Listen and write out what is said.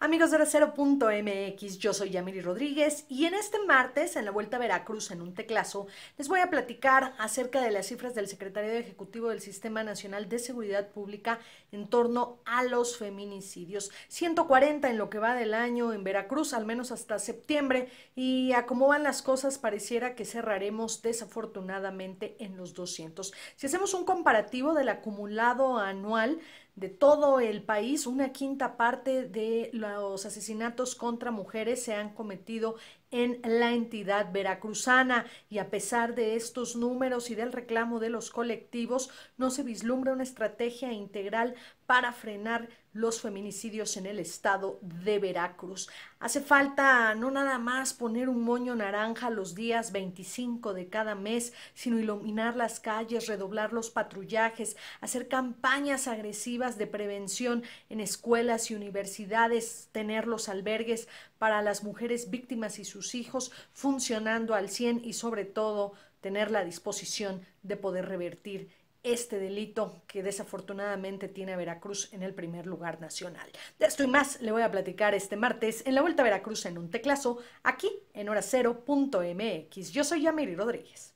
Amigos de Cero.mx, yo soy Yamiri Rodríguez y en este martes, en la Vuelta a Veracruz, en un teclazo, les voy a platicar acerca de las cifras del Secretario Ejecutivo del Sistema Nacional de Seguridad Pública en torno a los feminicidios. 140 en lo que va del año en Veracruz, al menos hasta septiembre, y a cómo van las cosas, pareciera que cerraremos desafortunadamente en los 200. Si hacemos un comparativo del acumulado anual, de todo el país, una quinta parte de los asesinatos contra mujeres se han cometido en la entidad veracruzana y a pesar de estos números y del reclamo de los colectivos, no se vislumbra una estrategia integral para frenar los feminicidios en el estado de Veracruz. Hace falta no nada más poner un moño naranja los días 25 de cada mes, sino iluminar las calles, redoblar los patrullajes, hacer campañas agresivas de prevención en escuelas y universidades, tener los albergues para las mujeres víctimas y sus sus hijos funcionando al 100 y sobre todo tener la disposición de poder revertir este delito que desafortunadamente tiene a Veracruz en el primer lugar nacional. De esto y más le voy a platicar este martes en la Vuelta a Veracruz en un teclazo, aquí en mx. Yo soy Yamiri Rodríguez.